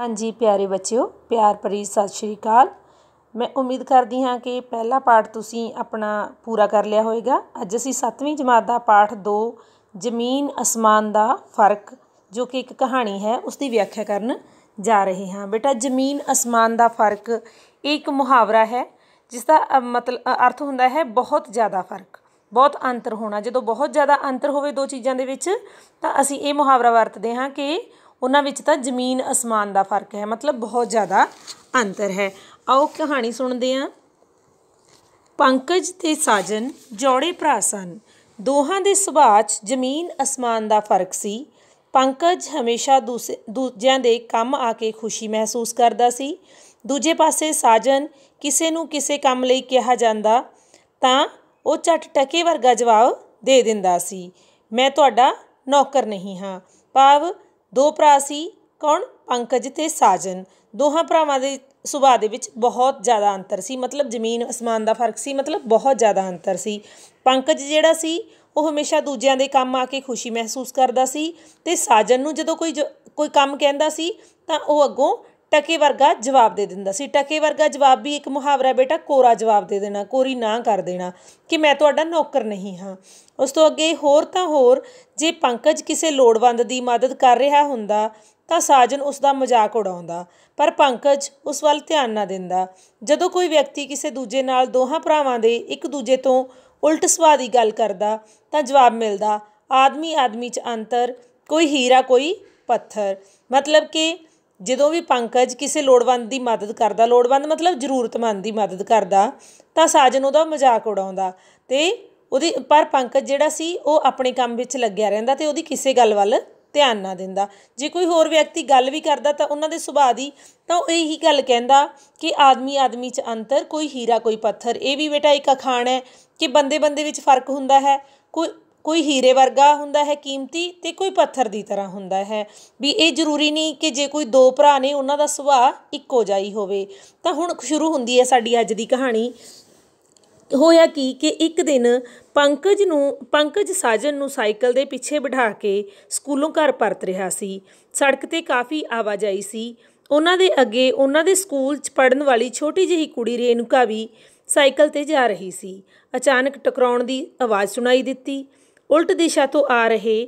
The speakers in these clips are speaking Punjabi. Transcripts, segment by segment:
ਹਾਂਜੀ ਪਿਆਰੇ ਬੱਚਿਓ ਪਿਆਰ ਭਰੀ ਸਤਿ ਸ਼੍ਰੀ ਅਕਾਲ ਮੈਂ ਉਮੀਦ ਕਰਦੀ ਹਾਂ ਕਿ ਪਹਿਲਾ ਪਾਠ ਤੁਸੀਂ ਆਪਣਾ ਪੂਰਾ ਕਰ ਲਿਆ ਹੋਵੇਗਾ ਅੱਜ ਅਸੀਂ 7ਵੀਂ ਜਮਾਤ ਦਾ ਪਾਠ 2 ਜ਼ਮੀਨ ਅਸਮਾਨ ਦਾ ਫਰਕ ਜੋ ਕਿ ਇੱਕ ਕਹਾਣੀ ਹੈ ਉਸ ਦੀ ਵਿਆਖਿਆ ਕਰਨ ਜਾ ਰਹੇ ਹਾਂ ਬੇਟਾ ਜ਼ਮੀਨ ਅਸਮਾਨ ਦਾ ਫਰਕ ਇੱਕ ਮੁਹਾਵਰਾ ਹੈ ਜਿਸ ਦਾ ਮਤਲਬ ਅਰਥ ਹੁੰਦਾ ਹੈ ਬਹੁਤ ਜ਼ਿਆਦਾ ਫਰਕ ਬਹੁਤ ਅੰਤਰ ਹੋਣਾ ਜਦੋਂ ਬਹੁਤ ਜ਼ਿਆਦਾ ਅੰਤਰ ਹੋਵੇ ਦੋ ਚੀਜ਼ਾਂ ਦੇ ਵਿੱਚ ਤਾਂ ਅਸੀਂ ਇਹ ਮੁਹਾਵਰਾ ਵਰਤਦੇ ਹਾਂ ਕਿ ਉਹਨਾਂ ਵਿੱਚ ਤਾਂ ਜ਼ਮੀਨ ਅਸਮਾਨ ਦਾ ਫਰਕ ਹੈ ਮਤਲਬ ਬਹੁਤ ਜ਼ਿਆਦਾ ਅੰਤਰ ਹੈ ਆਓ ਕਹਾਣੀ ਸੁਣਦੇ ਹਾਂ ਪੰਕਜ ਤੇ ਸਾਜਨ ਜੋੜੇ ਭਰਾ ਸਨ ਦੋਹਾਂ ਦੇ ਸੁਭਾਅ 'ਚ ਜ਼ਮੀਨ ਅਸਮਾਨ ਦਾ ਫਰਕ ਸੀ ਪੰਕਜ ਹਮੇਸ਼ਾ ਦੂਜਿਆਂ ਦੇ ਕੰਮ ਆ ਕੇ ਖੁਸ਼ੀ ਮਹਿਸੂਸ ਕਰਦਾ ਸੀ ਦੂਜੇ ਪਾਸੇ ਸਾਜਨ ਕਿਸੇ ਨੂੰ ਕਿਸੇ ਕੰਮ ਲਈ ਕਿਹਾ ਜਾਂਦਾ ਤਾਂ ਉਹ ਛੱਟ ਟਕੇ ਵਰਗਾ ਜਵਾਬ ਦੇ ਦਿੰਦਾ ਸੀ ਮੈਂ ਤੁਹਾਡਾ ਨੌਕਰ ਨਹੀਂ ਹਾਂ ਭਾਵ ਦੋ ਭਰਾ ਸੀ ਕੌਣ ਪੰਕਜ ਤੇ ਸਾਜਨ ਦੋਹਾਂ ਭਰਾਵਾਂ ਦੇ ਸੁਭਾਅ ਦੇ ਵਿੱਚ ਬਹੁਤ ਜ਼ਿਆਦਾ ਅੰਤਰ ਸੀ ਮਤਲਬ ਜ਼ਮੀਨ ਅਸਮਾਨ ਦਾ ਫਰਕ ਸੀ ਮਤਲਬ ਬਹੁਤ ਜ਼ਿਆਦਾ ਅੰਤਰ ਸੀ ਪੰਕਜ ਜਿਹੜਾ ਸੀ ਉਹ ਹਮੇਸ਼ਾ ਦੂਜਿਆਂ ਦੇ ਕੰਮ ਆ ਕੇ ਖੁਸ਼ੀ ਮਹਿਸੂਸ ਕਰਦਾ ਸੀ ਤੇ ਸਾਜਨ ਨੂੰ ਜਦੋਂ ਕੋਈ ਕੋਈ ਕੰਮ ਕਹਿੰਦਾ ਸੀ ਤਾਂ ਉਹ ਅੱਗੋਂ ਟਕੇ ਵਰਗਾ ਜਵਾਬ ਦੇ ਦਿੰਦਾ ਸੀ ਟਕੇ ਵਰਗਾ ਜਵਾਬ ਵੀ ਇੱਕ ਮੁਹਾਵਰਾ ਬੇਟਾ ਕੋਰਾ ਜਵਾਬ ਦੇ ਦੇਣਾ ਕੋਰੀ ਨਾ ਕਰ ਦੇਣਾ ਕਿ ਮੈਂ ਤੁਹਾਡਾ ਨੌਕਰ ਨਹੀਂ ਹਾਂ ਉਸ ਤੋਂ ਅੱਗੇ ਹੋਰ ਤਾਂ ਹੋਰ ਜੇ ਪੰਕਜ ਕਿਸੇ ਲੋੜਵੰਦ ਦੀ ਮਦਦ ਕਰ ਰਿਹਾ ਹੁੰਦਾ ਤਾਂ ਸਾਜਨ ਉਸ ਦਾ ਮਜ਼ਾਕ ਉਡਾਉਂਦਾ ਪਰ ਪੰਕਜ ਉਸ ਵੱਲ ਧਿਆਨ ਨਾ ਦਿੰਦਾ ਜਦੋਂ ਕੋਈ ਵਿਅਕਤੀ ਕਿਸੇ ਦੂਜੇ ਨਾਲ ਦੋਹਾਂ ਭਰਾਵਾਂ ਦੇ ਇੱਕ ਦੂਜੇ ਤੋਂ ਉਲਟ ਸੁਭਾਅ ਦੀ ਗੱਲ ਕਰਦਾ ਤਾਂ ਜਵਾਬ ਮਿਲਦਾ ਆਦਮੀ ਆਦਮੀ 'ਚ ਅੰਤਰ ਕੋਈ ਹੀਰਾ ਕੋਈ ਪੱਥਰ ਮਤਲਬ ਕਿ ਜਦੋਂ ਵੀ ਪੰਕਜ ਕਿਸੇ ਲੋੜਵੰਦ ਦੀ ਮਦਦ ਕਰਦਾ ਲੋੜਵੰਦ ਮਤਲਬ ਜ਼ਰੂਰਤਮੰਦ ਦੀ ਮਦਦ ਕਰਦਾ ਤਾਂ ਸਾਜਨ ਉਹਦਾ ਮਜ਼ਾਕ ਉਡਾਉਂਦਾ ਤੇ ਉਹਦੀ ਪਰ ਪੰਕਜ ਜਿਹੜਾ ਸੀ ਉਹ ਆਪਣੇ ਕੰਮ ਵਿੱਚ ਲੱਗਿਆ ਰਹਿੰਦਾ ਤੇ ਉਹਦੀ ਕਿਸੇ ਗੱਲ ਵੱਲ ਧਿਆਨ ਨਾ ਦਿੰਦਾ ਜੇ ਕੋਈ ਹੋਰ ਵਿਅਕਤੀ ਗੱਲ ਵੀ ਕਰਦਾ ਤਾਂ ਉਹਨਾਂ ਦੇ ਸੁਭਾਅ ਦੀ ਤਾਂ ਉਹ ਇਹੀ ਗੱਲ ਕਹਿੰਦਾ ਕਿ ਆਦਮੀ ਆਦਮੀ 'ਚ ਅੰਤਰ ਕੋਈ ਹੀਰਾ ਕੋਈ ਪੱਥਰ ਇਹ ਵੀ ਬੇਟਾ ਇੱਕ ਅਖਾਣ ਹੈ ਕਿ ਬੰਦੇ ਬੰਦੇ ਵਿੱਚ ਫਰਕ ਹੁੰਦਾ ਹੈ ਕੋਈ ਕੋਈ ਹੀਰੇ ਵਰਗਾ ਹੁੰਦਾ ਹੈ ਕੀਮਤੀ ਤੇ ਕੋਈ ਪੱਥਰ ਦੀ ਤਰ੍ਹਾਂ ਹੁੰਦਾ ਹੈ ਵੀ ਇਹ ਜ਼ਰੂਰੀ ਨਹੀਂ ਕਿ ਜੇ ਕੋਈ ਦੋ ਭਰਾ ਨੇ ਉਹਨਾਂ ਦਾ ਸੁਭਾਅ ਇੱਕੋ ਜਿਹਾ ਹੀ ਹੋਵੇ ਤਾਂ ਹੁਣ ਸ਼ੁਰੂ ਹੁੰਦੀ ਹੈ ਸਾਡੀ ਅੱਜ ਦੀ ਕਹਾਣੀ ਹੋਇਆ ਕੀ ਕਿ ਇੱਕ ਦਿਨ ਪੰਕਜ ਨੂੰ ਪੰਕਜ ਸਾਜਨ ਨੂੰ ਸਾਈਕਲ ਦੇ ਪਿੱਛੇ ਬਿਠਾ ਕੇ ਸਕੂਲੋਂ ਘਰ ਪਰਤ ਰਿਹਾ ਸੀ ਸੜਕ ਤੇ ਕਾਫੀ ਆਵਾਜਾਈ ਸੀ ਉਹਨਾਂ ਦੇ ਅੱਗੇ ਉਹਨਾਂ ਦੇ ਸਕੂਲ 'ਚ ਪੜਨ ਵਾਲੀ ਛੋਟੀ ਜਿਹੀ ਕੁੜੀ ਰੇਨੂਕਾ ਵੀ ਸਾਈਕਲ ਤੇ ਜਾ ਰਹੀ ਸੀ ਅਚਾਨਕ ਟਕਰਾਉਣ ਦੀ ਆਵਾਜ਼ ਸੁਣਾਈ ਦਿੱਤੀ ਉਲਟ ਦਿਸ਼ਾ ਤੋਂ ਆ ਰਹੇ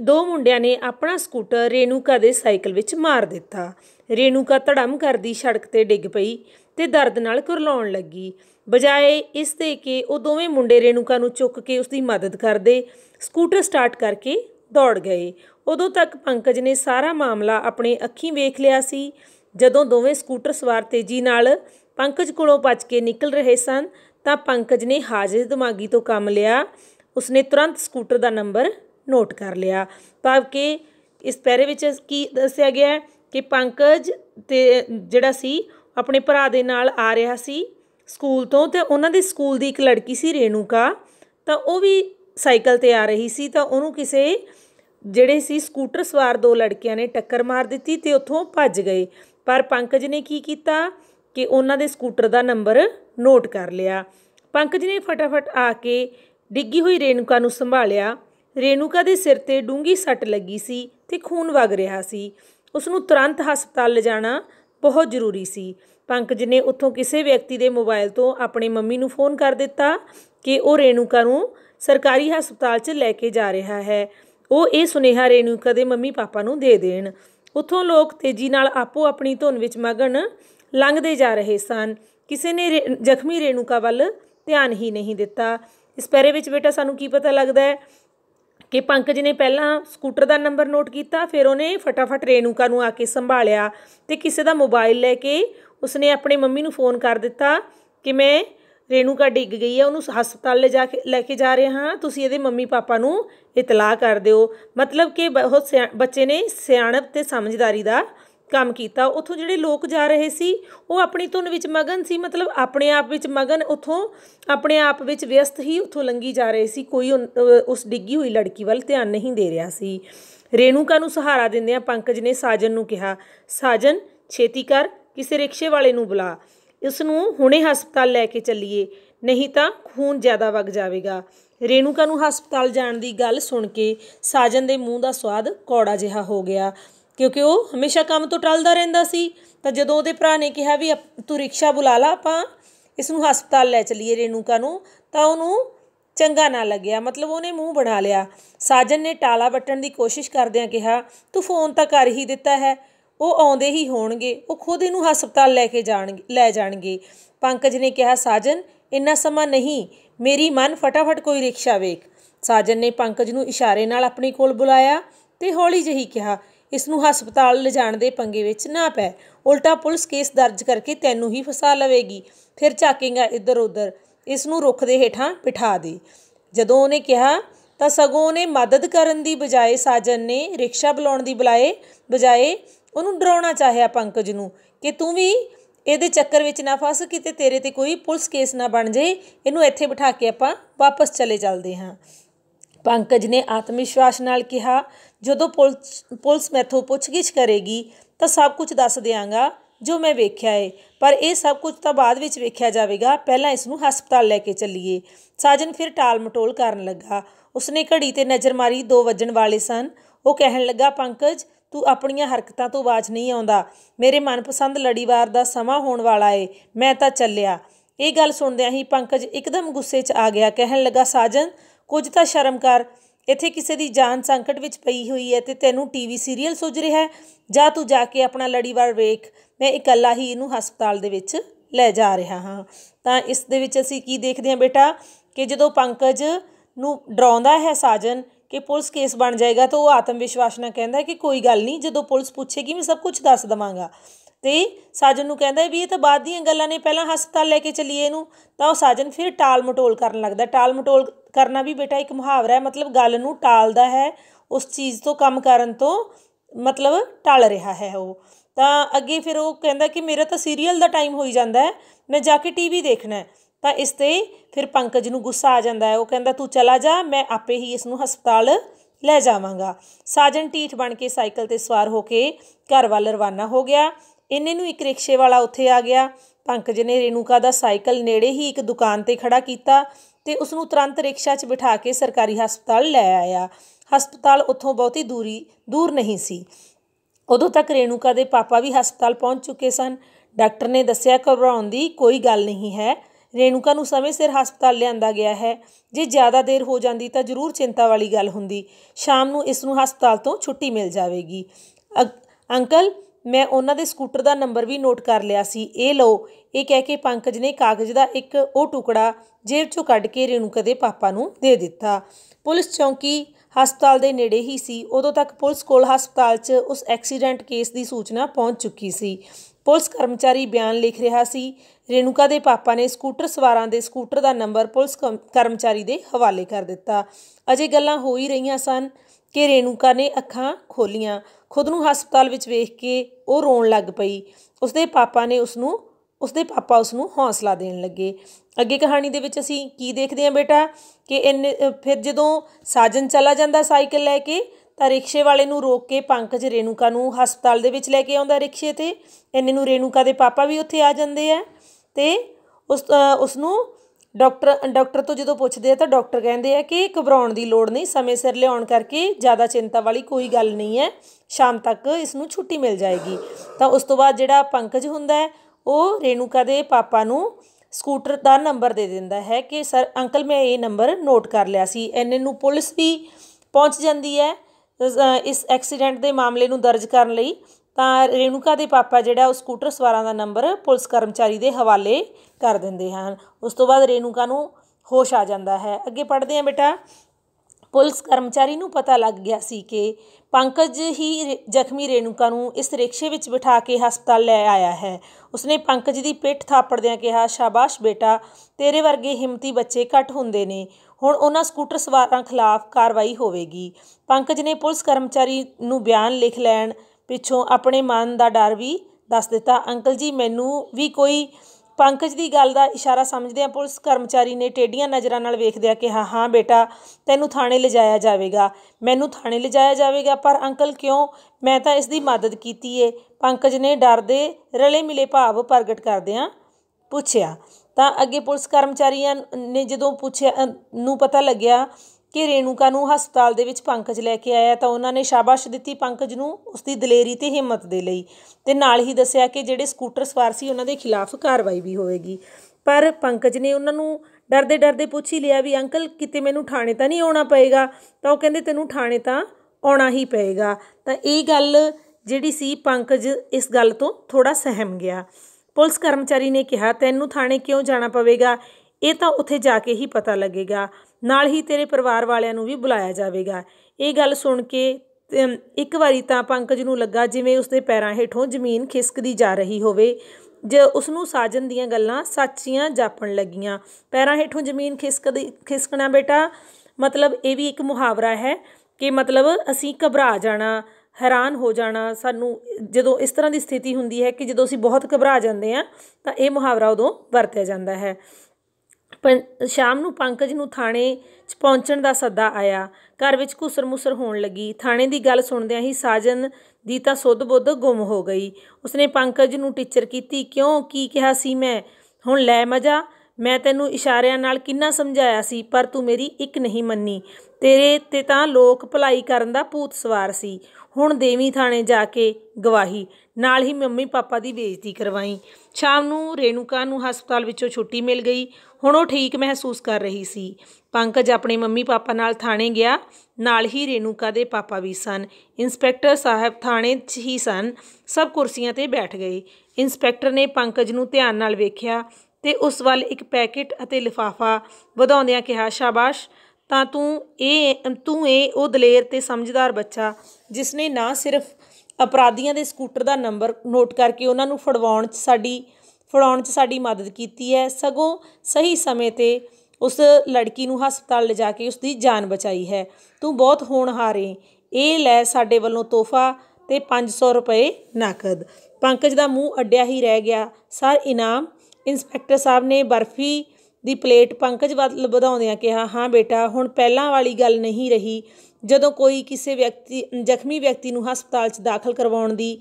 ਦੋ ਮੁੰਡਿਆਂ ਨੇ ਆਪਣਾ ਸਕੂਟਰ ਰੇਨੂਕਾ ਦੇ ਸਾਈਕਲ ਵਿੱਚ ਮਾਰ ਦਿੱਤਾ ਰੇਨੂਕਾ ਧੜਮ ਕਰਦੀ ਸੜਕ ਤੇ ਡਿੱਗ ਪਈ ਤੇ ਦਰਦ ਨਾਲ ਕੁਰਲਾਉਣ ਲੱਗੀ ਬਜਾਏ ਇਸ ਦੇ ਕਿ ਉਹ ਦੋਵੇਂ ਮੁੰਡੇ ਰੇਨੂਕਾ ਨੂੰ ਚੁੱਕ ਕੇ ਉਸ ਦੀ ਮਦਦ ਕਰਦੇ ਸਕੂਟਰ ਸਟਾਰਟ ਕਰਕੇ ਦੌੜ ਗਏ ਉਦੋਂ ਤੱਕ ਪੰਕਜ ਨੇ ਸਾਰਾ ਮਾਮਲਾ ਆਪਣੇ ਅੱਖੀਂ ਵੇਖ ਲਿਆ ਸੀ ਜਦੋਂ ਦੋਵੇਂ ਸਕੂਟਰ ਸਵਾਰ ਤੇਜ਼ੀ ਨਾਲ ਪੰਕਜ ਕੋਲੋਂ ਭੱਜ ਕੇ ਨਿਕਲ ਰਹੇ ਸਨ ਤਾਂ ਪੰਕਜ ਨੇ ਹਾਜ਼ਰ ਦਿਮਾਗੀ ਤੋਂ ਕੰਮ ਲਿਆ ਉਸਨੇ ਤੁਰੰਤ ਸਕੂਟਰ ਦਾ ਨੰਬਰ ਨੋਟ ਕਰ ਲਿਆ ਭਾਵ ਕਿ ਇਸ ਪੈਰੇ ਵਿੱਚ ਕੀ ਦੱਸਿਆ ਗਿਆ ਹੈ ਕਿ ਪੰਕਜ ਤੇ ਜਿਹੜਾ ਸੀ ਆਪਣੇ ਭਰਾ ਦੇ ਨਾਲ ਆ ਰਿਹਾ ਸੀ ਸਕੂਲ ਤੋਂ ਤੇ ਉਹਨਾਂ ਦੇ ਸਕੂਲ ਦੀ ਇੱਕ ਲੜਕੀ ਸੀ ਰੇਨੂਕਾ ਤਾਂ ਉਹ ਵੀ ਸਾਈਕਲ ਤੇ ਆ ਰਹੀ ਸੀ ਤਾਂ ਉਹਨੂੰ ਕਿਸੇ ਜਿਹੜੇ ਸੀ ਸਕੂਟਰ ਸਵਾਰ ਦੋ ਲੜਕਿਆਂ ਨੇ ਟੱਕਰ ਮਾਰ ਦਿੱਤੀ ਤੇ ਉੱਥੋਂ ਭੱਜ ਗਏ ਪਰ ਪੰਕਜ ਨੇ ਕੀ ਕੀਤਾ ਕਿ ਉਹਨਾਂ ਦੇ ਸਕੂਟਰ ਦਾ ਨੰਬਰ ਨੋਟ ਕਰ ਲਿਆ ਪੰਕਜ ਨੇ ਫਟਾਫਟ ਆ ਕੇ ਡਿੱਗੀ ਹੋਈ ਰੇਨੂਕਾ ਨੂੰ ਸੰਭਾਲਿਆ ਰੇਨੂਕਾ ਦੇ ਸਿਰ ਤੇ ਡੂੰਗੀ ਸੱਟ ਲੱਗੀ ਸੀ ਤੇ ਖੂਨ ਵਗ ਰਿਹਾ ਸੀ ਉਸ ਨੂੰ ਤੁਰੰਤ ਹਸਪਤਾਲ ਲਿਜਾਣਾ ਬਹੁਤ ਜ਼ਰੂਰੀ ਸੀ ਪੰਕਜ ਨੇ ਉੱਥੋਂ ਕਿਸੇ ਵਿਅਕਤੀ ਦੇ ਮੋਬਾਈਲ ਤੋਂ ਆਪਣੇ ਮੰਮੀ ਨੂੰ ਫੋਨ ਕਰ ਦਿੱਤਾ ਕਿ ਉਹ ਰੇਨੂਕਾ ਨੂੰ ਸਰਕਾਰੀ ਹਸਪਤਾਲ 'ਚ ਲੈ ਕੇ ਜਾ ਰਿਹਾ ਹੈ ਉਹ ਇਹ ਸੁਨੇਹਾ ਰੇਨੂਕਾ ਦੇ ਮੰਮੀ ਪਾਪਾ ਨੂੰ ਦੇ ਦੇਣ ਉੱਥੋਂ ਲੋਕ ਤੇਜ਼ੀ ਨਾਲ ਆਪੋ ਆਪਣੀ ਧੁਨ ਵਿੱਚ ਮਗਨ ਲੰਘਦੇ ਜਾ ਰਹੇ ਸਨ ਕਿਸੇ ਨੇ ਜ਼ਖਮੀ ਰੇਨੂਕਾ ਵੱਲ ਧਿਆਨ ਹੀ ਨਹੀਂ ਦਿੱਤਾ ਇਸ ਪੈਰੇ ਵਿੱਚ ਬੇਟਾ ਸਾਨੂੰ ਕੀ ਪਤਾ ਲੱਗਦਾ ਹੈ ਕਿ ਪੰਕਜ ਨੇ ਪਹਿਲਾਂ ਸਕੂਟਰ ਦਾ ਨੰਬਰ ਨੋਟ ਕੀਤਾ ਫਿਰ ਉਹਨੇ ਫਟਾਫਟ ਰੇਨੂਕਾ ਨੂੰ ਆ ਕੇ ਸੰਭਾਲਿਆ ਤੇ ਕਿਸੇ ਦਾ ਮੋਬਾਈਲ ਲੈ ਕੇ ਉਸਨੇ ਆਪਣੇ ਮੰਮੀ ਨੂੰ ਫੋਨ ਕਰ ਦਿੱਤਾ ਕਿ ਮੈਂ ਰੇਨੂਕਾ ਡਿੱਗ ਗਈ ਹੈ ਉਹਨੂੰ ਹਸਪਤਾਲ ਲੈ ਜਾ ਕੇ ਲੈ ਕੇ ਜਾ ਰਹੇ ਹਾਂ ਤੁਸੀਂ ਇਹਦੇ ਮੰਮੀ ਪਾਪਾ ਨੂੰ ਇਤਲਾਹ ਕਰ ਦਿਓ ਮਤਲਬ ਕਿ ਬਹੁਤ ਬੱਚੇ ਨੇ ਸਿਆਣਪ ਤੇ ਸਮਝਦਾਰੀ ਦਾ ਕੰਮ ਕੀਤਾ ਉੱਥੋਂ ਜਿਹੜੇ ਲੋਕ ਜਾ ਰਹੇ ਸੀ ਉਹ ਆਪਣੀ ਧੁਨ ਵਿੱਚ ਮਗਨ ਸੀ ਮਤਲਬ ਆਪਣੇ ਆਪ ਵਿੱਚ ਮਗਨ ਉੱਥੋਂ ਆਪਣੇ ਆਪ ਵਿੱਚ ਵਿਅਸਤ ਹੀ ਉੱਥੋਂ ਲੰਗੀ ਜਾ ਰਹੇ ਸੀ ਕੋਈ ਉਸ ਡਿੱਗੀ ਹੋਈ ਲੜਕੀ ਵੱਲ ਧਿਆਨ ਨਹੀਂ ਦੇ ਰਿਹਾ ਸੀ ਰੇਣੂਕਾ ਨੂੰ ਸਹਾਰਾ ਦਿੰਦੇ ਆ ਪੰਕਜ ਨੇ ਸਾਜਨ ਨੂੰ ਕਿਹਾ ਸਾਜਨ ਛੇਤੀ ਕਰ ਕਿਸੇ ਰਿਕਸ਼ੇ ਵਾਲੇ ਨੂੰ ਬੁਲਾ ਇਸ ਨੂੰ ਹੁਣੇ ਹਸਪਤਾਲ ਲੈ ਕੇ ਚੱਲੀਏ ਨਹੀਂ ਤਾਂ ਖੂਨ ਜ਼ਿਆਦਾ ਵਗ ਜਾਵੇਗਾ ਰੇਣੂਕਾ ਨੂੰ ਹਸਪਤਾਲ ਜਾਣ ਦੀ ਗੱਲ ਸੁਣ ਕੇ ਸਾਜਨ ਦੇ ਮੂੰਹ ਦਾ ਸਵਾਦ ਕੌੜਾ ਜਿਹਾ ਹੋ ਗਿਆ ਕਿਉਂਕਿ ਉਹ ਹਮੇਸ਼ਾ ਕੰਮ ਤੋਂ ਟਲਦਾ ਰਹਿੰਦਾ ਸੀ ਤਾਂ ਜਦੋਂ ਉਹਦੇ ਭਰਾ ਨੇ ਕਿਹਾ ਵੀ ਤੂੰ ਰਿਕਸ਼ਾ ਬੁਲਾ ਲਾ ਆਪਾਂ ਇਸ ਨੂੰ ਹਸਪਤਾਲ ਲੈ ਚਲੀਏ ਰੇਨੂਕਾ ਨੂੰ ਤਾਂ ਉਹਨੂੰ ਚੰਗਾ ਨਾ ਲੱਗਿਆ ਮਤਲਬ ਉਹਨੇ ਮੂੰਹ ਬਣਾ ਲਿਆ ਸਾਜਨ ਨੇ ਟਾਲਾ ਵੱਟਣ ਦੀ ਕੋਸ਼ਿਸ਼ ਕਰਦਿਆਂ ਕਿਹਾ ਤੂੰ ਫੋਨ ਤਾਂ ਕਰ ਹੀ ਦਿੱਤਾ ਹੈ ਉਹ ਆਉਂਦੇ ਹੀ ਹੋਣਗੇ ਉਹ ਖੁਦ ਇਹਨੂੰ ਹਸਪਤਾਲ ਲੈ ਕੇ ਜਾਣਗੇ ਲੈ ਜਾਣਗੇ ਪੰਕਜ ਨੇ ਕਿਹਾ ਸਾਜਨ ਇੰਨਾ ਸਮਾਂ ਨਹੀਂ ਮੇਰੀ ਮਨ ਫਟਾਫਟ ਕੋਈ ਰਿਕਸ਼ਾ ਵੇਖ ਸਾਜਨ ਨੇ ਪੰਕਜ ਨੂੰ ਇਸ਼ਾਰੇ ਨਾਲ ਆਪਣੇ ਕੋਲ ਬੁਲਾਇਆ ਤੇ ਹੌਲੀ ਜਹੀ ਕਿਹਾ ਇਸ ਨੂੰ ਹਸਪਤਾਲ ਲਿਜਾਣ ਦੇ ਪੰਗੇ ਵਿੱਚ ਨਾ ਪੈ ਉਲਟਾ ਪੁਲਿਸ ਕੇਸ ਦਰਜ ਕਰਕੇ ਤੈਨੂੰ ਹੀ ਫਸਾ ਲਵੇਗੀ ਫਿਰ ਚਾਕੇਗਾ ਇੱਧਰ ਉੱਧਰ ਇਸ ਨੂੰ ਰੁੱਖ ਦੇ ਹੇਠਾਂ ਬਿਠਾ ਦੇ ਜਦੋਂ ਉਹਨੇ ਕਿਹਾ ਤਾਂ ਸਗੋਂ ਉਹਨੇ ਮਦਦ ਕਰਨ ਦੀ ਬਜਾਏ ਸਾਜਨ ਨੇ ਰਿਕਸ਼ਾ ਬੁਲਾਉਣ ਦੀ ਬੁਲਾਏ ਬਜਾਏ ਉਹਨੂੰ ਡਰਾਉਣਾ ਚਾਹਿਆ ਪੰਕਜ ਨੂੰ ਕਿ ਤੂੰ ਵੀ ਇਹਦੇ ਚੱਕਰ ਵਿੱਚ ਨਾ ਫਸ ਕਿਤੇ ਤੇਰੇ ਤੇ ਕੋਈ ਪੁਲਿਸ ਕੇਸ ਨਾ ਬਣ ਜਾਏ ਇਹਨੂੰ ਇੱਥੇ ਬਿਠਾ ਕੇ ਆਪਾਂ ਵਾਪਸ ਚਲੇ ਜਾਂਦੇ ਹਾਂ ਪੰਕਜ ਨੇ ਆਤਮ ਵਿਸ਼ਵਾਸ ਨਾਲ ਕਿਹਾ ਜਦੋਂ ਪੁਲਿਸ ਪੁਲਿਸ ਮੈਥੋਂ ਪੁੱਛਗਿੱਛ ਕਰੇਗੀ ਤਾਂ ਸਭ ਕੁਝ ਦੱਸ ਦਿਆਂਗਾ ਜੋ ਮੈਂ ਵੇਖਿਆ ਏ ਪਰ ਇਹ ਸਭ ਕੁਝ ਤਾਂ ਬਾਅਦ ਵਿੱਚ ਵੇਖਿਆ ਜਾਵੇਗਾ ਪਹਿਲਾਂ ਇਸ ਨੂੰ ਹਸਪਤਾਲ ਲੈ ਕੇ ਚੱਲੀਏ ਸਾਜਨ ਫਿਰ ਟਾਲ ਮਟੋਲ ਕਰਨ ਲੱਗਾ ਉਸਨੇ ਘੜੀ ਤੇ ਨਜ਼ਰ ਮਾਰੀ 2 ਵਜਣ ਵਾਲੇ ਸਨ ਉਹ ਕਹਿਣ ਲੱਗਾ ਪੰਕਜ ਤੂੰ ਆਪਣੀਆਂ ਹਰਕਤਾਂ ਤੋਂ ਬਾਜ ਨਹੀਂ ਆਉਂਦਾ ਮੇਰੇ ਮਨਪਸੰਦ ਲੜੀਵਾਰ ਦਾ ਸਮਾਂ ਹੋਣ ਵਾਲਾ ਏ ਮੈਂ ਤਾਂ ਚੱਲਿਆ ਇਹ ਗੱਲ ਸੁਣਦਿਆਂ ਹੀ ਪੰਕਜ ਇੱਕਦਮ ਗੁੱਸੇ 'ਚ ਆ ਗਿਆ ਕਹਿਣ ਲੱਗਾ ਸਾਜਨ ਕੁਝ ਤਾਂ ਸ਼ਰਮ ਕਰ ਇੱਥੇ ਕਿਸੇ ਦੀ ਜਾਨ ਸੰਕਟ ਵਿੱਚ ਪਈ ਹੋਈ ਹੈ ਤੇ ਤੈਨੂੰ ਟੀਵੀ ਸੀਰੀਅਲ ਸੁਝ ਰਿਹਾ ਹੈ ਜਾਂ ਤੂੰ ਜਾ ਕੇ ਆਪਣਾ ਲੜੀਵਾਰ ਵੇਖ ਮੈਂ ਇਕੱਲਾ ਹੀ ਇਹਨੂੰ ਹਸਪਤਾਲ ਦੇ ਵਿੱਚ ਲੈ ਜਾ ਰਿਹਾ ਹਾਂ ਤਾਂ ਇਸ ਦੇ ਵਿੱਚ ਅਸੀਂ ਕੀ ਦੇਖਦੇ ਹਾਂ ਬੇਟਾ ਕਿ ਜਦੋਂ ਪੰਕਜ ਨੂੰ ਡਰਾਉਂਦਾ ਹੈ ਸਾਜਨ ਕਿ ਪੁਲਿਸ ਕੇਸ ਬਣ ਜਾਏਗਾ ਤਾਂ ਉਹ ਆਤਮ ਵਿਸ਼ਵਾਸ ਨਾਲ ਕਹਿੰਦਾ ਕਿ ਕੋਈ ਗੱਲ ਨਹੀਂ ਜਦੋਂ ਪੁਲਿਸ ਪੁੱਛੇਗੀ ਮੈਂ ਸਭ ਕੁਝ ਦੱਸ ਦਵਾਂਗਾ ਤੇ ਸਾਜਨ ਨੂੰ ਕਹਿੰਦਾ ਵੀ ਇਹ ਤਾਂ ਬਾਅਦ ਦੀਆਂ ਗੱਲਾਂ ਨੇ ਪਹਿਲਾਂ ਹਸਪਤਾਲ ਲੈ ਕੇ ਚੱਲੀਏ ਇਹਨੂੰ ਤਾਂ ਉਹ ਸਾਜਨ ਫਿਰ ਟਾਲ ਮਟੋਲ ਕਰਨ ਲੱਗਦਾ ਟਾਲ ਮਟੋਲ ਕਰਨਾ ਵੀ ਬੇਟਾ ਇੱਕ ਮੁਹਾਵਰਾ ਹੈ ਮਤਲਬ ਗੱਲ ਨੂੰ ਟਾਲਦਾ ਹੈ ਉਸ ਚੀਜ਼ ਤੋਂ ਕੰਮ ਕਰਨ ਤੋਂ ਮਤਲਬ ਟਲ ਰਿਹਾ ਹੈ ਉਹ ਤਾਂ ਅੱਗੇ ਫਿਰ ਉਹ ਕਹਿੰਦਾ ਕਿ ਮੇਰਾ ਤਾਂ ਸੀਰੀਅਲ ਦਾ ਟਾਈਮ ਹੋਈ ਜਾਂਦਾ ਹੈ ਮੈਂ ਜਾ ਕੇ ਟੀਵੀ ਦੇਖਣਾ ਹੈ ਤਾਂ ਇਸ ਤੇ ਫਿਰ ਪੰਕਜ ਨੂੰ ਗੁੱਸਾ ਆ ਜਾਂਦਾ ਹੈ ਉਹ ਕਹਿੰਦਾ ਤੂੰ ਚਲਾ ਜਾ ਮੈਂ ਆਪੇ ਹੀ ਇਸ ਨੂੰ ਹਸਪਤਾਲ ਲੈ ਜਾਵਾਂਗਾ ਸਾਜਨ ਟੀਠ ਬਣ ਕੇ ਸਾਈਕਲ ਤੇ ਸਵਾਰ ਹੋ ਕੇ ਘਰ ਵੱਲ ਰਵਾਨਾ ਹੋ ਗਿਆ ਇੰਨੇ ਨੂੰ ਇੱਕ ਰਿਕਸ਼ੇ ਵਾਲਾ ਉੱਥੇ ਆ ਗਿਆ ਪੰਕਜ ਨੇ ਰੇਨੂਕਾ ਦਾ ਸਾਈਕਲ ਨੇੜੇ ਹੀ ਇੱਕ ਦੁਕਾਨ ਤੇ ਖੜਾ ਕੀਤਾ ਤੇ ਉਸ ਨੂੰ ਤੁਰੰਤ ਰਿਕਸ਼ਾ 'ਚ ਬਿਠਾ ਕੇ ਸਰਕਾਰੀ ਹਸਪਤਾਲ ਲੈ ਆਇਆ ਹਸਪਤਾਲ ਉੱਥੋਂ ਬਹੁਤੀ ਦੂਰੀ ਦੂਰ ਨਹੀਂ ਸੀ ਉਦੋਂ ਤੱਕ ਰੇਨੂਕਾ ਦੇ ਪਾਪਾ ਵੀ ਹਸਪਤਾਲ ਪਹੁੰਚ ਚੁੱਕੇ ਸਨ ਡਾਕਟਰ ਨੇ ਦੱਸਿਆ ਘਬਰਾਉਣ ਦੀ ਕੋਈ ਗੱਲ ਨਹੀਂ ਹੈ ਰੇਣੂਕਾ ਨੂੰ ਸਮੇਂ ਸਿਰ ਹਸਪਤਾਲ ਲਿਆਂਦਾ ਗਿਆ ਹੈ ਜੇ ਜ਼ਿਆਦਾ ਦੇਰ ਹੋ ਜਾਂਦੀ ਤਾਂ ਜ਼ਰੂਰ ਚਿੰਤਾ ਵਾਲੀ ਗੱਲ ਹੁੰਦੀ ਸ਼ਾਮ ਨੂੰ ਇਸ ਨੂੰ ਹਸਪਤਾਲ ਤੋਂ ਛੁੱਟੀ ਮਿਲ ਜਾਵੇਗੀ ਅੰਕਲ ਮੈਂ ਉਹਨਾਂ ਦੇ ਸਕੂਟਰ ਦਾ ਨੰਬਰ ਵੀ ਨੋਟ ਕਰ ਲਿਆ ਸੀ ਇਹ ਲਓ ਇਹ ਕਹਿ ਕੇ ਪੰਕਜ ਨੇ ਕਾਗਜ਼ ਦਾ ਇੱਕ ਉਹ ਟੁਕੜਾ ਜੇਬ ਚੋਂ ਕੱਢ ਕੇ ਰੇਣੂਕਾ ਦੇ ਪਾਪਾ ਨੂੰ ਦੇ ਦਿੱਤਾ ਪੁਲਿਸ ਚੌਂਕੀ ਹਸਪਤਾਲ ਦੇ ਨੇੜੇ ਹੀ ਸੀ ਉਦੋਂ ਤੱਕ ਪੁਲਿਸ ਕੋਲ ਹਸਪਤਾਲ 'ਚ ਉਸ ਐਕਸੀਡੈਂਟ ਕੇਸ ਦੀ ਸੂਚਨਾ ਪਹੁੰਚ ਚੁੱਕੀ ਸੀ ਪੁਲਿਸ ਕਰਮਚਾਰੀ ਬਿਆਨ ਲਿਖ ਰਿਹਾ ਸੀ ਰੇਣੂਕਾ ਦੇ ਪਾਪਾ ਨੇ ਸਕੂਟਰ ਸਵਾਰਾਂ ਦੇ ਸਕੂਟਰ ਦਾ ਨੰਬਰ ਪੁਲਿਸ ਕਰਮਚਾਰੀ ਦੇ ਹਵਾਲੇ ਕਰ ਦਿੱਤਾ ਅਜੇ ਗੱਲਾਂ ਹੋ ਹੀ ਰਹੀਆਂ ਸਨ ਕਿ ਰੇਣੂਕਾ ਨੇ ਅੱਖਾਂ ਖੋਲੀਆਂ ਖੁਦ ਨੂੰ ਹਸਪਤਾਲ ਵਿੱਚ ਵੇਖ ਕੇ ਉਹ ਰੋਣ ਲੱਗ ਪਈ ਉਸਦੇ ਪਾਪਾ ਨੇ ਉਸ ਨੂੰ ਉਸਦੇ ਪਾਪਾ ਉਸ ਨੂੰ ਹੌਸਲਾ ਦੇਣ ਲੱਗੇ ਅੱਗੇ ਕਹਾਣੀ ਦੇ ਵਿੱਚ ਅਸੀਂ ਕੀ ਦੇਖਦੇ ਹਾਂ ਬੇਟਾ ਕਿ ਇਹ ਫਿਰ ਜਦੋਂ ਸਾਜਨ ਚਲਾ ਜਾਂਦਾ ਸਾਈਕਲ ਲੈ ਕੇ ਤਾਂ ਰਿਕਸ਼ੇ ਵਾਲੇ ਨੂੰ ਰੋਕ ਕੇ ਪੰਕਜ ਰੇਨੂਕਾ ਨੂੰ ਹਸਪਤਾਲ ਦੇ ਵਿੱਚ ਲੈ ਕੇ ਆਉਂਦਾ ਰਿਕਸ਼ੇ ਤੇ ਇੰਨੇ ਨੂੰ ਰੇਨੂਕਾ ਦੇ ਪਾਪਾ ਵੀ ਉੱਥੇ ਆ ਜਾਂਦੇ ਆ ਤੇ ਉਸ ਉਸ ਨੂੰ ਡਾਕਟਰ ਡਾਕਟਰ ਤੋਂ ਜਦੋਂ ਪੁੱਛਦੇ ਆ ਤਾਂ ਡਾਕਟਰ ਕਹਿੰਦੇ ਆ ਕਿ ਘਬਰਾਉਣ ਦੀ ਲੋੜ ਨਹੀਂ ਸਮੇਂ ਸਿਰ ਲਿਆਉਣ ਕਰਕੇ ਜ਼ਿਆਦਾ ਚਿੰਤਾ ਵਾਲੀ ਕੋਈ ਗੱਲ ਨਹੀਂ ਹੈ ਸ਼ਾਮ ਤੱਕ ਇਸ ਨੂੰ ਛੁੱਟੀ ਮਿਲ ਜਾਏਗੀ ਤਾਂ ਉਸ ਤੋਂ ਬਾਅਦ ਜਿਹੜਾ ਪੰਕਜ ਹੁੰਦਾ ਹੈ ਉਹ ਰੇਨੂਕਾ ਦੇ ਪਾਪਾ ਨੂੰ ਸਕੂਟਰ ਦਾ ਨੰਬਰ ਦੇ ਦਿੰਦਾ ਹੈ ਕਿ ਸਰ ਅੰਕਲ ਮੈਂ ਇਹ ਨੰਬਰ ਨੋਟ ਕਰ ਲਿਆ ਸੀ ਐਨੇ ਨੂੰ ਪੁਲਿਸ ਵੀ ਪਹੁੰਚ ਜਾਂਦੀ ਹੈ ਇਸ ਐਕਸੀਡੈਂਟ ਦੇ ਮਾਮਲੇ ਨੂੰ ਦਰਜ ਕਰਨ ਲਈ ਤਾਂ ਰੇਣੂਕਾ ਦੇ ਪਾਪਾ ਜਿਹੜਾ ਉਹ ਸਕੂਟਰ ਸਵਾਰਾਂ ਦਾ ਨੰਬਰ ਪੁਲਿਸ ਕਰਮਚਾਰੀ ਦੇ ਹਵਾਲੇ ਕਰ ਦਿੰਦੇ ਹਨ ਉਸ ਤੋਂ ਬਾਅਦ ਰੇਣੂਕਾ ਨੂੰ ਹੋਸ਼ ਆ ਜਾਂਦਾ ਹੈ ਅੱਗੇ ਪੜ੍ਹਦੇ ਹਾਂ ਬੇਟਾ ਪੁਲਿਸ ਕਰਮਚਾਰੀ ਨੂੰ ਪਤਾ ਲੱਗ ਗਿਆ ਸੀ ਕਿ ਪੰਕਜ ਹੀ ਜ਼ਖਮੀ ਰੇਣੂਕਾ ਨੂੰ ਇਸ ਰਿਕਸ਼ੇ ਵਿੱਚ ਬਿਠਾ ਕੇ ਹਸਪਤਾਲ ਲੈ ਆਇਆ ਹੈ ਉਸਨੇ ਪੰਕਜ ਦੀ ਪਿੱਠ ਥਾਪੜਦਿਆਂ ਕਿਹਾ ਸ਼ਾਬਾਸ਼ ਬੇਟਾ ਤੇਰੇ ਵਰਗੇ ਹਿੰਮਤੀ ਬੱਚੇ ਘੱਟ ਹੁੰਦੇ ਨੇ ਹੁਣ ਉਹਨਾਂ ਸਕੂਟਰ ਸਵਾਰਾਂ ਖਿਲਾਫ ਕਾਰਵਾਈ ਹੋਵੇਗੀ ਪੰਕਜ ਨੇ ਪੁਲਿਸ ਕਰਮਚਾਰੀ ਨੂੰ ਬਿਆਨ ਲਿਖ ਲੈਣ ਪਿੱਛੋਂ ਆਪਣੇ ਮਨ ਦਾ ਡਰ ਵੀ ਦੱਸ ਦਿੱਤਾ ਅੰਕਲ ਜੀ ਮੈਨੂੰ ਵੀ ਕੋਈ ਪੰਕਜ ਦੀ ਗੱਲ ਦਾ ਇਸ਼ਾਰਾ ਸਮਝਦਿਆਂ ਪੁਲਿਸ ਕਰਮਚਾਰੀ ਨੇ ਟੇਡੀਆਂ ਨਜ਼ਰਾਂ ਨਾਲ ਵੇਖਦਿਆਂ ਕਿਹਾ ਹਾਂ ਬੇਟਾ ਤੈਨੂੰ ਥਾਣੇ ਲਿਜਾਇਆ ਜਾਵੇਗਾ ਮੈਨੂੰ ਥਾਣੇ ਲਿਜਾਇਆ ਜਾਵੇਗਾ ਪਰ ਅੰਕਲ ਕਿਉਂ ਮੈਂ ਤਾਂ ਇਸ ਦੀ ਮਦਦ ਕੀਤੀ ਏ ਪੰਕਜ ਨੇ ਡਰ ਦੇ ਰਲੇ ਮਿਲੇ ਭਾਵ ਪ੍ਰਗਟ ਕਰਦਿਆਂ ਪੁੱਛਿਆ ਤਾਂ ਅੱਗੇ ਪੁਲਿਸ ਕਰਮਚਾਰੀਆਂ ਨੇ ਜਦੋਂ ਪੁੱਛਿਆ ਨੂੰ ਪਤਾ ਲੱਗਿਆ ਕਿ ਰੇਣੂਕਾ ਨੂੰ ਹਸਪਤਾਲ ਦੇ ਵਿੱਚ ਪੰਕਜ ਲੈ ਕੇ ਆਇਆ ਤਾਂ ਉਹਨਾਂ ਨੇ ਸ਼ਾਬਾਸ਼ ਦਿੱਤੀ ਪੰਕਜ ਨੂੰ ਉਸ ਦੀ ਦਲੇਰੀ ਤੇ ਹਿੰਮਤ ਦੇ ਲਈ ਤੇ ਨਾਲ ਹੀ ਦੱਸਿਆ ਕਿ ਜਿਹੜੇ ਸਕੂਟਰ ਸਵਾਰ ਸੀ ਉਹਨਾਂ ਦੇ ਖਿਲਾਫ ਕਾਰਵਾਈ ਵੀ ਹੋਵੇਗੀ ਪਰ ਪੰਕਜ ਨੇ ਉਹਨਾਂ ਨੂੰ ਡਰਦੇ ਡਰਦੇ ਪੁੱਛ ਹੀ ਲਿਆ ਵੀ ਅੰਕਲ ਕਿਤੇ ਮੈਨੂੰ ਥਾਣੇ ਤਾਂ ਨਹੀਂ ਆਉਣਾ ਪਏਗਾ ਤਾਂ ਉਹ ਕਹਿੰਦੇ ਤੈਨੂੰ ਥਾਣੇ ਤਾਂ ਆਉਣਾ ਹੀ ਪਏਗਾ ਤਾਂ ਇਹ ਗੱਲ ਜਿਹੜੀ ਸੀ ਪੰਕਜ ਇਸ ਗੱਲ ਤੋਂ ਥੋੜਾ ਸਹਿਮ ਗਿਆ ਪੁਲਿਸ ਕਰਮਚਾਰੀ ਨੇ ਕਿਹਾ ਤੈਨੂੰ ਥਾਣੇ ਕਿਉਂ ਜਾਣਾ ਪਵੇਗਾ ਇਹ ਤਾਂ ਉੱਥੇ ਜਾ ਕੇ ਹੀ ਪਤਾ ਲੱਗੇਗਾ ਨਾਲ ਹੀ ਤੇਰੇ ਪਰਿਵਾਰ ਵਾਲਿਆਂ ਨੂੰ ਵੀ ਬੁਲਾਇਆ ਜਾਵੇਗਾ ਇਹ ਗੱਲ ਸੁਣ ਕੇ ਇੱਕ ਵਾਰੀ ਤਾਂ ਪੰਕਜ ਨੂੰ ਲੱਗਾ ਜਿਵੇਂ ਉਸਦੇ ਪੈਰਾਂ ਹੇਠੋਂ ਜ਼ਮੀਨ ਖਿਸਕਦੀ ਜਾ ਰਹੀ ਹੋਵੇ ਜ ਉਸ ਨੂੰ ਸਾਜਨ ਦੀਆਂ ਗੱਲਾਂ ਸੱਚੀਆਂ ਜਾਪਣ ਲੱਗੀਆਂ ਪੈਰਾਂ ਹੇਠੋਂ ਜ਼ਮੀਨ ਖਿਸਕਦੀ ਖਿਸਕਣਾ ਬੇਟਾ ਮਤਲਬ ਇਹ ਵੀ ਇੱਕ ਮੁਹਾਵਰਾ ਹੈ ਕਿ ਮਤਲਬ ਅਸੀਂ ਘਬਰਾ ਜਾਣਾ ਹੈਰਾਨ ਹੋ ਜਾਣਾ ਸਾਨੂੰ ਜਦੋਂ ਇਸ ਤਰ੍ਹਾਂ ਦੀ ਸਥਿਤੀ ਹੁੰਦੀ ਹੈ ਕਿ ਜਦੋਂ ਅਸੀਂ ਬਹੁਤ ਘਬਰਾ ਜਾਂਦੇ ਆ ਤਾਂ ਇਹ ਮੁਹਾਵਰਾ ਉਦੋਂ ਵਰਤਿਆ ਜਾਂਦਾ ਹੈ ਪੰ ਸ਼ਾਮ ਨੂੰ ਪੰਕਜ ਨੂੰ ਥਾਣੇ 'ਚ ਪਹੁੰਚਣ ਦਾ ਸੱਦਾ ਆਇਆ ਘਰ ਵਿੱਚ ਘੁਸਰ ਮੁਸਰ ਹੋਣ ਲੱਗੀ ਥਾਣੇ ਦੀ ਗੱਲ ਸੁਣਦਿਆਂ ਹੀ ਸਾਜਨ ਦੀ ਤਾਂ ਸੁੱਧ-ਬੁੱਧ ਗੁੰਮ ਹੋ ਗਈ ਉਸਨੇ ਪੰਕਜ ਨੂੰ ਟੀਚਰ ਕੀਤੀ ਕਿਉਂ ਕੀ ਕਿਹਾ ਸੀ ਮੈਂ ਹੁਣ ਲੈ ਮਜਾ ਮੈਂ ਤੈਨੂੰ ਇਸ਼ਾਰਿਆਂ ਨਾਲ ਕਿੰਨਾ ਸਮਝਾਇਆ ਸੀ ਪਰ ਤੂੰ ਮੇਰੀ ਇੱਕ ਨਹੀਂ ਮੰਨੀ ਤੇਰੇ ਤੇ ਤਾਂ ਲੋਕ ਭਲਾਈ ਕਰਨ ਦਾ ਭੂਤ ਸਵਾਰ ਸੀ ਹੁਣ ਦੇਵੀ ਥਾਣੇ ਜਾ ਕੇ ਗਵਾਹੀ ਨਾਲ ਹੀ ਮੰਮੀ ਪਾਪਾ ਦੀ ਬੇਇੱਜ਼ਤੀ ਕਰਵਾਈ ਸ਼ਾਮ ਨੂੰ ਰੇਣੂਕਾ ਨੂੰ ਹਸਪਤਾਲ ਵਿੱਚੋਂ ਛੁੱਟੀ ਮਿਲ ਗਈ ਹੁਣ ਉਹ ਠੀਕ ਮਹਿਸੂਸ ਕਰ ਰਹੀ ਸੀ ਪੰਕਜ ਆਪਣੇ ਮੰਮੀ ਪਾਪਾ ਨਾਲ ਥਾਣੇ ਗਿਆ ਨਾਲ ਹੀ ਰੇਣੂਕਾ ਦੇ ਪਾਪਾ ਵੀ ਸਨ ਇੰਸਪੈਕਟਰ ਸਾਹਿਬ ਥਾਣੇ 'ਚ ਹੀ ਸਨ ਸਭ ਕੁਰਸੀਆਂ ਤੇ ਬੈਠ ਗਏ ਇੰਸਪੈਕਟਰ ਨੇ ਪੰਕਜ ਨੂੰ ਧਿਆਨ ਨਾਲ ਵੇਖਿਆ ਤੇ ਉਸ ਵੱਲ ਇੱਕ ਪੈਕੇਟ ਅਤੇ ਲਿਫਾਫਾ ਵਧਾਉਂਦਿਆਂ ਕਿਹਾ ਸ਼ਾਬਾਸ਼ ਤਾਂ ਤੂੰ ਇਹ ਤੂੰ ਇਹ ਉਹ ਦਲੇਰ ਤੇ ਸਮਝਦਾਰ ਬੱਚਾ ਜਿਸ ਨੇ ਨਾ ਸਿਰਫ ਅਪਰਾਧੀਆਂ ਦੇ ਸਕੂਟਰ ਦਾ ਨੰਬਰ ਨੋਟ ਕਰਕੇ ਉਹਨਾਂ ਨੂੰ ਫੜਵਾਉਣ 'ਚ ਸਾਡੀ ਫੜਾਉਣ 'ਚ ਸਾਡੀ ਮਦਦ ਕੀਤੀ ਹੈ ਸਗੋਂ ਸਹੀ ਸਮੇਂ ਤੇ ਉਸ ਲੜਕੀ ਨੂੰ ਹਸਪਤਾਲ ਲਿਜਾ ਕੇ ਉਸ ਦੀ ਜਾਨ ਬਚਾਈ ਹੈ ਤੂੰ ਬਹੁਤ ਹੋਣਹਾਰੇ ਇਹ ਲੈ ਸਾਡੇ ਵੱਲੋਂ ਤੋਹਫਾ ਤੇ 500 ਰੁਪਏ ਨਕਦ ਪੰਕਜ ਦਾ ਮੂੰਹ ਅੱਡਿਆ ਹੀ ਰਹਿ ਗਿਆ ਸਰ ਇਨਾਮ ਇੰਸਪੈਕਟਰ ਸਾਹਿਬ ਨੇ ਬਰਫੀ ਦੀ ਪਲੇਟ ਪੰਕਜ ਵਧਾਉਂਦਿਆਂ ਕਿਹਾ ਹਾਂ ਬੇਟਾ ਹੁਣ ਪਹਿਲਾਂ ਵਾਲੀ ਗੱਲ ਨਹੀਂ ਰਹੀ ਜਦੋਂ ਕੋਈ ਕਿਸੇ ਵਿਅਕਤੀ ਜ਼ਖਮੀ ਵਿਅਕਤੀ ਨੂੰ ਹਸਪਤਾਲ 'ਚ ਦਾਖਲ ਕਰਵਾਉਣ ਦੀ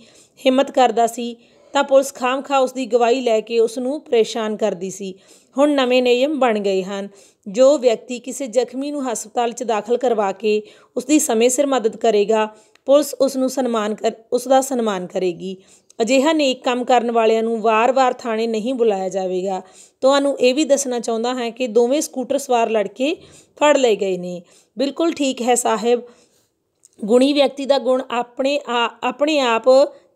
ਹਿੰਮਤ ਕਰਦਾ ਸੀ ਤਾਂ ਪੁਲਿਸ ਖਾਮਖਾ ਉਸ ਦੀ ਗਵਾਹੀ ਲੈ ਕੇ ਉਸ ਨੂੰ ਪਰੇਸ਼ਾਨ ਕਰਦੀ ਸੀ ਹੁਣ ਨਵੇਂ ਨਿਯਮ ਬਣ ਗਏ ਹਨ ਜੋ ਵਿਅਕਤੀ ਕਿਸੇ ਜ਼ਖਮੀ ਨੂੰ ਹਸਪਤਾਲ 'ਚ ਦਾਖਲ ਕਰਵਾ ਕੇ ਉਸ ਦੀ ਸਮੇਂ ਸਿਰ ਮਦਦ ਕਰੇਗਾ ਪੁਲਿਸ ਉਸ ਨੂੰ ਸਨਮਾਨ ਕਰ ਉਸ ਦਾ ਸਨਮਾਨ ਕਰੇਗੀ ਅਜਿਹਾ ਨੇਕ ਕੰਮ ਕਰਨ ਵਾਲਿਆਂ ਨੂੰ ਵਾਰ-ਵਾਰ ਥਾਣੇ ਨਹੀਂ ਬੁਲਾਇਆ ਜਾਵੇਗਾ ਤੁਹਾਨੂੰ ਇਹ ਵੀ ਦੱਸਣਾ ਚਾਹੁੰਦਾ ਹਾਂ ਕਿ ਦੋਵੇਂ ਸਕੂਟਰ ਸਵਾਰ ਲੜਕੇ ਫੜ ਲਏ ਗਏ ਨੇ ਬਿਲਕੁਲ ਠੀਕ ਹੈ ਸਾਹਿਬ ਗੁਣੀ ਵਿਅਕਤੀ ਦਾ ਗੁਣ ਆਪਣੇ ਆਪਣੇ ਆਪ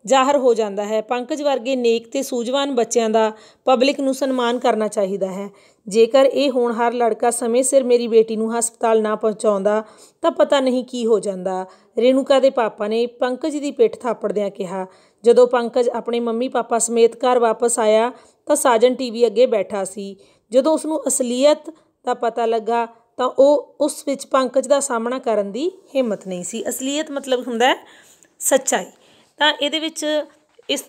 ਜ਼ਾਹਰ ਹੋ ਜਾਂਦਾ ਹੈ ਪੰਕਜ ਵਰਗੇ ਨੇਕ ਤੇ ਸੂਝਵਾਨ ਬੱਚਿਆਂ ਦਾ ਪਬਲਿਕ ਨੂੰ ਸਨਮਾਨ ਕਰਨਾ ਚਾਹੀਦਾ ਹੈ ਜੇਕਰ ਇਹ ਹਰ ਲੜਕਾ ਸਮੇਂ ਸਿਰ ਮੇਰੀ ਬੇਟੀ ਨੂੰ ਹਸਪਤਾਲ ਨਾ ਪਹੁੰਚਾਉਂਦਾ ਤਾਂ ਪਤਾ ਨਹੀਂ ਕੀ ਹੋ ਜਾਂਦਾ ਰੇਨੂਕਾ ਦੇ ਪਾਪਾ ਨੇ ਪੰਕਜ ਦੀ ਪਿੱਠ ਥਾਪੜਦਿਆਂ ਕਿਹਾ ਜਦੋਂ ਪੰਕਜ ਆਪਣੇ ਮੰਮੀ ਪਾਪਾ ਸਮੇਤ ਘਰ ਵਾਪਸ ਆਇਆ ਤਾਂ ਸਾਜਨ ਟੀਵੀ ਅੱਗੇ ਬੈਠਾ ਸੀ ਜਦੋਂ ਉਸ ਨੂੰ ਅਸਲੀਅਤ ਦਾ ਪਤਾ ਲੱਗਾ ਤਾਂ ਉਹ ਉਸ ਵਿੱਚ ਪੰਕਜ ਦਾ ਸਾਹਮਣਾ ਕਰਨ ਦੀ ਹਿੰਮਤ ਨਹੀਂ ਸੀ ਅਸਲੀਅਤ ਮਤਲਬ ਹੁੰਦਾ ਸੱਚਾਈ ਤਾਂ ਇਹਦੇ ਵਿੱਚ ਇਸ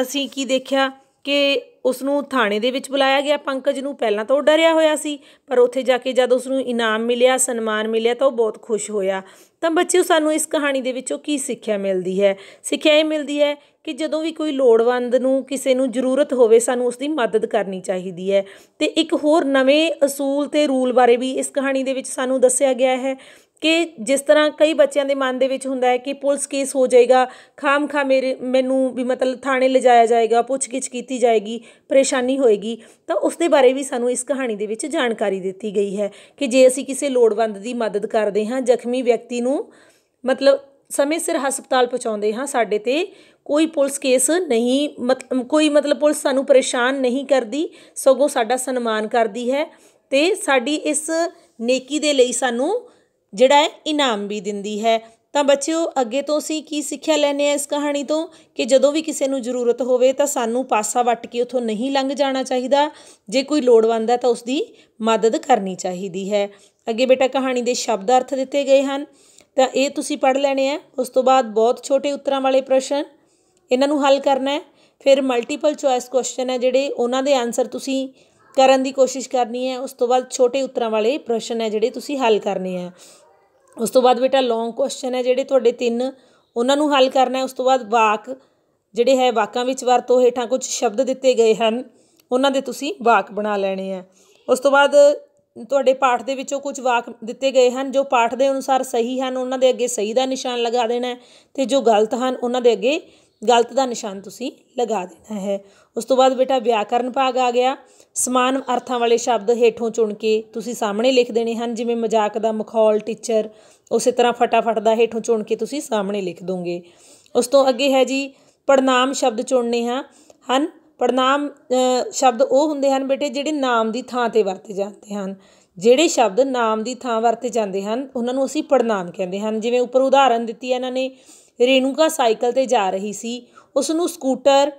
ਅਸੀਂ ਕੀ ਦੇਖਿਆ ਕਿ ਉਸ ਨੂੰ ਥਾਣੇ ਦੇ ਵਿੱਚ ਬੁਲਾਇਆ ਗਿਆ ਪੰਕਜ ਨੂੰ ਪਹਿਲਾਂ ਤਾਂ ਉਹ ਡਰਿਆ ਹੋਇਆ ਸੀ ਪਰ ਉੱਥੇ ਜਾ ਕੇ ਜਦ ਉਸ ਨੂੰ ਇਨਾਮ ਮਿਲਿਆ ਸਨਮਾਨ ਮਿਲਿਆ ਤਾਂ ਉਹ ਬਹੁਤ ਖੁਸ਼ ਹੋਇਆ ਤਾਂ ਬੱਚਿਓ ਸਾਨੂੰ ਇਸ ਕਹਾਣੀ ਦੇ ਵਿੱਚੋਂ ਕੀ ਸਿੱਖਿਆ ਮਿਲਦੀ ਹੈ ਸਿੱਖਿਆ ਇਹ ਮਿਲਦੀ ਹੈ ਕਿ ਜਦੋਂ ਵੀ ਕੋਈ ਲੋੜਵੰਦ ਨੂੰ ਕਿਸੇ ਨੂੰ ਜ਼ਰੂਰਤ ਹੋਵੇ ਸਾਨੂੰ ਉਸ ਦੀ ਮਦਦ ਕਰਨੀ ਚਾਹੀਦੀ ਹੈ ਤੇ ਇੱਕ ਹੋਰ ਨਵੇਂ ਅਸੂਲ ਤੇ ਰੂਲ ਬਾਰੇ ਵੀ ਇਸ ਕਹਾਣੀ ਦੇ ਵਿੱਚ ਸਾਨੂੰ ਦੱਸਿਆ ਗਿਆ ਹੈ ਕਿ ਜਿਸ ਤਰ੍ਹਾਂ ਕਈ ਬੱਚਿਆਂ ਦੇ ਮਨ ਦੇ ਵਿੱਚ ਹੁੰਦਾ ਹੈ ਕਿ ਪੁਲਿਸ ਕੇਸ ਹੋ ਜਾਏਗਾ ਖਾਮ ਖਾ ਮੇਰੇ ਮੈਨੂੰ ਵੀ ਮਤਲਬ ਥਾਣੇ ਲਿਜਾਇਆ ਜਾਏਗਾ ਪੁੱਛਗਿੱਛ ਕੀਤੀ ਜਾਏਗੀ ਪਰੇਸ਼ਾਨੀ ਹੋਏਗੀ ਤਾਂ ਉਸ ਦੇ ਬਾਰੇ ਵੀ ਸਾਨੂੰ ਇਸ ਕਹਾਣੀ ਦੇ ਵਿੱਚ ਜਾਣਕਾਰੀ ਦਿੱਤੀ ਗਈ ਹੈ ਕਿ ਜੇ ਅਸੀਂ ਕਿਸੇ ਲੋੜਵੰਦ ਦੀ ਮਦਦ ਕਰਦੇ ਹਾਂ ਜ਼ਖਮੀ ਵਿਅਕਤੀ ਨੂੰ ਮਤਲਬ ਸਮੇਂ ਸਿਰ ਹਸਪਤਾਲ ਪਹੁੰਚਾਉਂਦੇ ਹਾਂ ਸਾਡੇ ਤੇ ਕੋਈ ਪੁਲਿਸ ਕੇਸ ਨਹੀਂ ਕੋਈ ਮਤਲਬ ਪੁਲਿਸ ਸਾਨੂੰ ਪਰੇਸ਼ਾਨ ਨਹੀਂ ਕਰਦੀ ਸਗੋਂ ਸਾਡਾ ਸਨਮਾਨ ਕਰਦੀ ਹੈ ਤੇ ਸਾਡੀ ਇਸ ਨੇਕੀ ਦੇ ਲਈ ਸਾਨੂੰ ਜਿਹੜਾ ਹੈ ਇਨਾਮ ਵੀ ਦਿੰਦੀ ਹੈ ਤਾਂ ਬੱਚਿਓ ਅੱਗੇ ਤੋਂ ਅਸੀਂ ਕੀ ਸਿੱਖਿਆ ਲੈਨੇ ਆ ਇਸ ਕਹਾਣੀ ਤੋਂ ਕਿ ਜਦੋਂ ਵੀ ਕਿਸੇ ਨੂੰ ਜ਼ਰੂਰਤ ਹੋਵੇ ਤਾਂ ਸਾਨੂੰ ਪਾਸਾ ਵੱਟ ਕੇ ਉਥੋਂ ਨਹੀਂ ਲੰਘ ਜਾਣਾ ਚਾਹੀਦਾ ਜੇ ਕੋਈ ਲੋੜਵੰਦ ਹੈ ਤਾਂ ਉਸ ਦੀ ਮਦਦ ਕਰਨੀ ਚਾਹੀਦੀ ਹੈ ਅੱਗੇ ਬੇਟਾ ਕਹਾਣੀ ਦੇ ਸ਼ਬਦ ਅਰਥ ਦਿੱਤੇ ਗਏ ਹਨ ਤਾਂ ਇਹ ਤੁਸੀਂ ਪੜ੍ਹ ਲੈਣੇ ਆ ਉਸ ਤੋਂ ਬਾਅਦ ਬਹੁਤ ਛੋਟੇ ਉੱਤਰਾਂ ਵਾਲੇ ਪ੍ਰਸ਼ਨ ਇਹਨਾਂ ਨੂੰ ਹੱਲ ਕਰਨਾ ਹੈ ਫਿਰ ਮਲਟੀਪਲ ਚੁਆਇਸ ਕੁਐਸਚਨ ਹੈ ਜਿਹੜੇ ਉਹਨਾਂ ਦੇ ਆਨਸਰ ਤੁਸੀਂ ਕਰਨ ਦੀ ਕੋਸ਼ਿਸ਼ ਕਰਨੀ ਹੈ ਉਸ ਤੋਂ ਬਾਅਦ ਛੋਟੇ ਉੱਤਰਾਂ ਵਾਲੇ ਪ੍ਰਸ਼ਨ ਹੈ ਜਿਹੜੇ ਤੁਸੀਂ ਹੱਲ ਕਰਨੇ ਆ ਉਸ ਤੋਂ ਬਾਅਦ ਬੇਟਾ ਲੌਂਗ ਕੁਐਸਚਨ ਹੈ ਜਿਹੜੇ ਤੁਹਾਡੇ ਤਿੰਨ ਉਹਨਾਂ ਨੂੰ ਹੱਲ ਕਰਨਾ ਹੈ ਉਸ ਤੋਂ ਬਾਅਦ ਵਾਕ ਜਿਹੜੇ ਹੈ ਵਾਕਾਂ ਵਿੱਚ ਵਰਤੋਂ ਹੇਠਾਂ ਕੁਝ ਸ਼ਬਦ ਦਿੱਤੇ ਗਏ ਹਨ ਉਹਨਾਂ ਦੇ ਤੁਸੀਂ ਵਾਕ ਬਣਾ ਲੈਣੇ ਆ ਉਸ ਤੋਂ ਬਾਅਦ ਤੁਹਾਡੇ ਪਾਠ ਦੇ ਵਿੱਚੋਂ ਕੁਝ ਵਾਕ ਦਿੱਤੇ ਗਏ ਹਨ ਜੋ ਪਾਠ ਦੇ ਅਨੁਸਾਰ ਸਹੀ ਹਨ ਉਹਨਾਂ ਦੇ ਅੱਗੇ ਸਹੀ ਦਾ ਨਿਸ਼ਾਨ ਲਗਾ ਦੇਣਾ ਤੇ ਜੋ ਗਲਤ ਹਨ ਉਹਨਾਂ ਦੇ ਅੱਗੇ ਗਲਤ ਦਾ ਨਿਸ਼ਾਨ ਤੁਸੀਂ ਲਗਾ ਦੇਣਾ ਹੈ ਉਸ ਤੋਂ ਬਾਅਦ ਬੇਟਾ ਵਿਆਕਰਨ ਭਾਗ ਆ ਗਿਆ ਸਮਾਨ ਅਰਥਾਂ ਵਾਲੇ ਸ਼ਬਦ ਹੇਠੋਂ ਚੁਣ ਕੇ ਤੁਸੀਂ ਸਾਹਮਣੇ ਲਿਖ ਦੇਣੇ ਹਨ ਜਿਵੇਂ ਮਜ਼ਾਕ ਦਾ ਮਖੌਲ ਟੀਚਰ ਉਸੇ ਤਰ੍ਹਾਂ ਫਟਾਫਟ ਦਾ ਹੇਠੋਂ ਚੁਣ ਕੇ ਤੁਸੀਂ ਸਾਹਮਣੇ ਲਿਖ ਦੋਗੇ ਉਸ ਤੋਂ ਅੱਗੇ ਹੈ ਜੀ ਪੜਨਾਮ ਸ਼ਬਦ ਚੁਣਨੇ ਹਨ ਹਨ ਪੜਨਾਮ ਸ਼ਬਦ ਉਹ ਹੁੰਦੇ ਹਨ ਬੇਟੇ ਜਿਹੜੇ ਨਾਮ ਦੀ ਥਾਂ ਤੇ ਵਰਤੇ ਜਾਂਦੇ ਹਨ ਜਿਹੜੇ ਸ਼ਬਦ ਨਾਮ ਦੀ ਥਾਂ ਵਰਤੇ ਜਾਂਦੇ ਹਨ ਉਹਨਾਂ ਨੂੰ ਅਸੀਂ ਪੜਨਾਮ ਕਹਿੰਦੇ ਹਨ ਜਿਵੇਂ ਉੱਪਰ ਉਦਾਹਰਨ ਦਿੱਤੀ ਹੈ ਇਹਨਾਂ ਨੇ ਰੇਣੂਕਾ ਸਾਈਕਲ 'ਤੇ ਜਾ ਰਹੀ ਸੀ ਉਸ ਨੂੰ ਸਕੂਟਰ